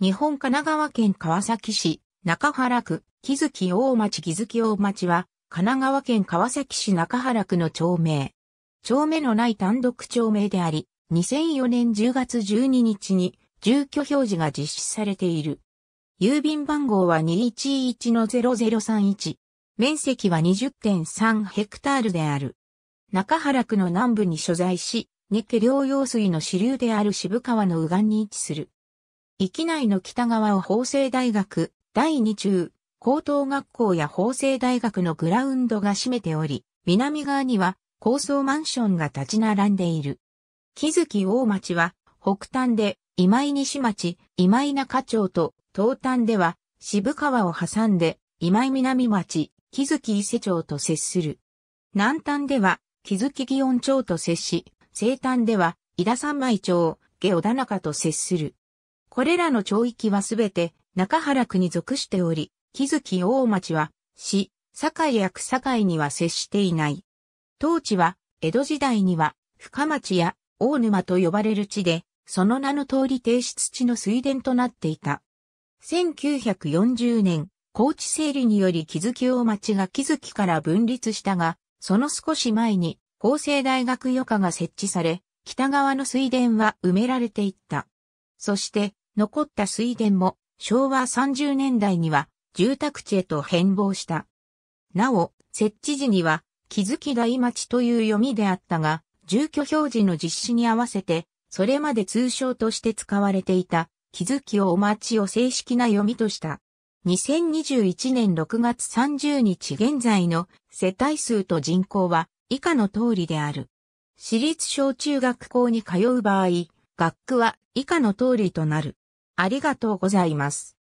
日本神奈川県川崎市、中原区、木月大町木月大町は、神奈川県川崎市中原区の町名。町名のない単独町名であり、2004年10月12日に住居表示が実施されている。郵便番号は211-0031。面積は20.3ヘクタールである。中原区の南部に所在し、日家療養水の支流である渋川の右岸に位置する。域内の北側を法政大学、第二中、高等学校や法政大学のグラウンドが占めており、南側には高層マンションが立ち並んでいる。木月大町は北端で今井西町、今井中町と東端では渋川を挟んで今井南町、木月伊勢町と接する。南端では木月祇園町と接し、西端では井田三枚町、下小田中と接する。これらの町域はすべて中原区に属しており、木月大町は市、堺や草堺には接していない。当地は江戸時代には深町や大沼と呼ばれる地で、その名の通り低出地の水田となっていた。1940年、高知整理により木月大町が木月から分立したが、その少し前に、厚生大学余科が設置され、北側の水田は埋められていった。そして、残った水田も昭和30年代には住宅地へと変貌した。なお、設置時には気づき台町という読みであったが、住居表示の実施に合わせて、それまで通称として使われていた気づきをお待ちを正式な読みとした。2021年6月30日現在の世帯数と人口は以下の通りである。私立小中学校に通う場合、学区は以下の通りとなる。ありがとうございます。